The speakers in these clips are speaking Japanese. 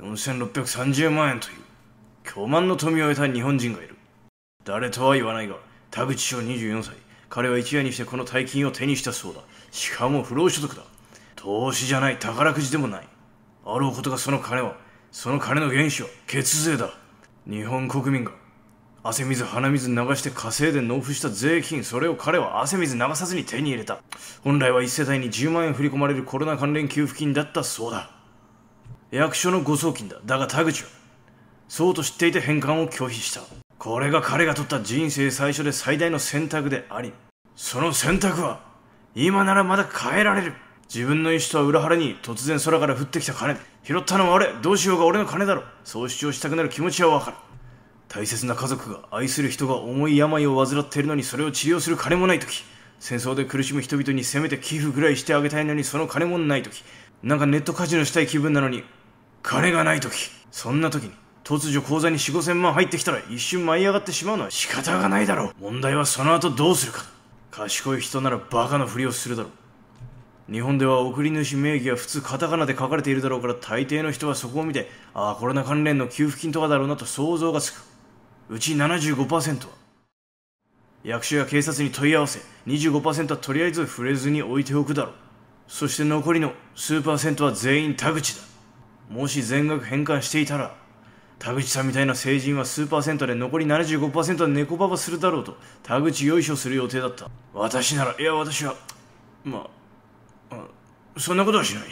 4630万円という巨万の富を得た日本人がいる誰とは言わないが田口翔24歳彼は一夜にしてこの大金を手にしたそうだしかも不労所得だ投資じゃない宝くじでもないあろうことがその金はその金の原資は血税だ日本国民が汗水鼻水流して稼いで納付した税金それを彼は汗水流さずに手に入れた本来は1世帯に10万円振り込まれるコロナ関連給付金だったそうだ役所の誤送金だだが田口はそうと知っていて返還を拒否したこれが彼が取った人生最初で最大の選択でありその選択は今ならまだ変えられる自分の意思とは裏腹に突然空から降ってきた金拾ったのは俺どうしようが俺の金だろそう主張したくなる気持ちはわかる大切な家族が愛する人が重い病を患っているのにそれを治療する金もない時戦争で苦しむ人々にせめて寄付ぐらいしてあげたいのにその金もない時なんかネットカジノしたい気分なのに金がない時そんな時に突如口座に4 5千万入ってきたら一瞬舞い上がってしまうのは仕方がないだろう問題はその後どうするか賢い人ならバカなふりをするだろう日本では送り主名義は普通カタカナで書かれているだろうから大抵の人はそこを見てああコロナ関連の給付金とかだろうなと想像がつくうち75%は役所や警察に問い合わせ25%はとりあえず触れずに置いておくだろうそして残りの数パーセントは全員田口だもし全額返還していたら田口さんみたいな成人は数パーセントで残り75%は猫ババするだろうと田口よいしょする予定だった私ならいや私はまあそんなことはしない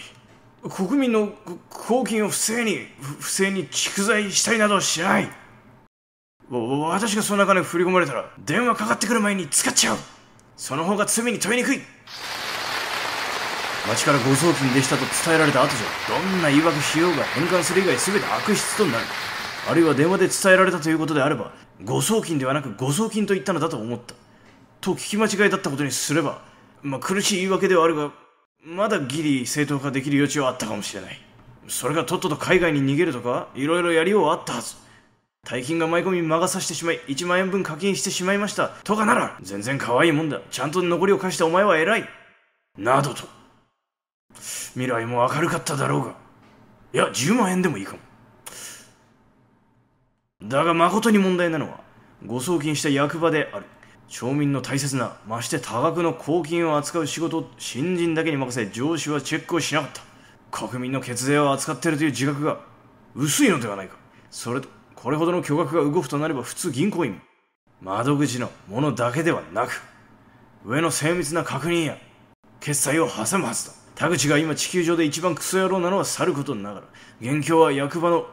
国民の公金を不正に不正に蓄財したりなどはしない私がそんな金振り込まれたら電話かかってくる前に使っちゃうその方が罪に問いにくい町から誤送金でしたと伝えられた後じゃどんな言い訳しようが返還する以外全て悪質となるあるいは電話で伝えられたということであれば誤送金ではなく誤送金と言ったのだと思ったと聞き間違いだったことにすれば、まあ、苦しい言い訳ではあるがまだギリ正当化できる余地はあったかもしれないそれがとっとと海外に逃げるとかいろいろやりようはあったはず大金が舞い込み魔が差してしまい1万円分課金してしまいましたとかなら全然可愛いもんだちゃんと残りを貸したお前は偉いなどと未来も明るかっただろうが。いや、10万円でもいいかも。だが誠に問題なのは、誤送金した役場である。町民の大切な、まして多額の公金を扱う仕事を新人だけに任せ、上司はチェックをしなかった。国民の血税を扱っているという自覚が薄いのではないか。それと、これほどの巨額が動くとなれば普通銀行員も、窓口のものだけではなく、上の精密な確認や決済を挟むはずだ。田口が今地球上で一番クソ野郎なのはさることながら、元凶は役場の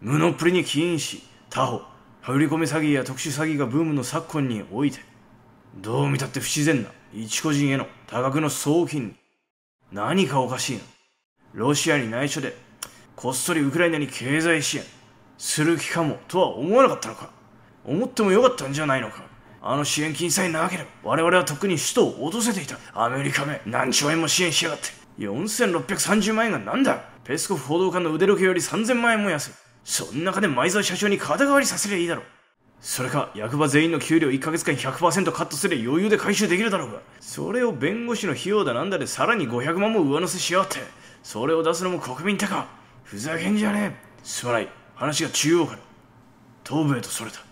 無のっぷりに起因し、他方、振り込め詐欺や特殊詐欺がブームの昨今において、どう見たって不自然な一個人への多額の送金に、何かおかしいな。ロシアに内緒で、こっそりウクライナに経済支援する気かもとは思わなかったのか。思ってもよかったんじゃないのか。あの支援金さえなければ、我々は特に首都を落とせていた。アメリカめ、何兆円も支援しやがって。4630万円が何だペスコフ報道官の腕時計より3000万円も安い。そん中で前澤社長に肩代わりさせりゃいいだろう。それか、役場全員の給料1ヶ月間100%カットすれば余裕で回収できるだろうが。それを弁護士の費用だなんだでさらに500万も上乗せしやがって。それを出すのも国民ってか。ふざけんじゃねえ。すまない。話が中央から。東部へとそれた。